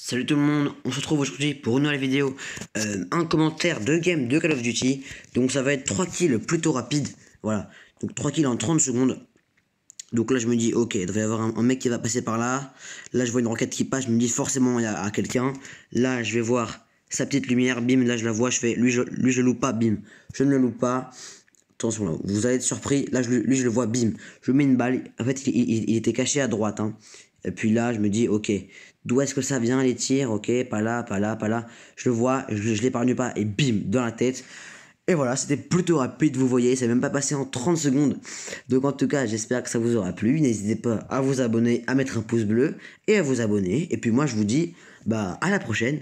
Salut tout le monde, on se retrouve aujourd'hui pour une nouvelle vidéo, euh, un commentaire de game de Call of Duty, donc ça va être 3 kills plutôt rapide, voilà, donc 3 kills en 30 secondes, donc là je me dis ok, il devrait y avoir un, mec qui va passer par là, là je vois une roquette qui passe, je me dis forcément il y a, quelqu'un, là je vais voir sa petite lumière, bim, là je la vois, je fais, lui je, lui, je loupe pas, bim, je ne le loupe pas, attention là, vous allez être surpris, là je, lui je le vois, bim, je mets une balle, en fait il, il était caché à droite, hein. Et puis là, je me dis, ok, d'où est-ce que ça vient les tirs Ok, pas là, pas là, pas là. Je le vois, je, je l'épargne pas, et bim, dans la tête. Et voilà, c'était plutôt rapide, vous voyez, Ça n'est même pas passé en 30 secondes. Donc en tout cas, j'espère que ça vous aura plu. N'hésitez pas à vous abonner, à mettre un pouce bleu et à vous abonner. Et puis moi, je vous dis, bah à la prochaine.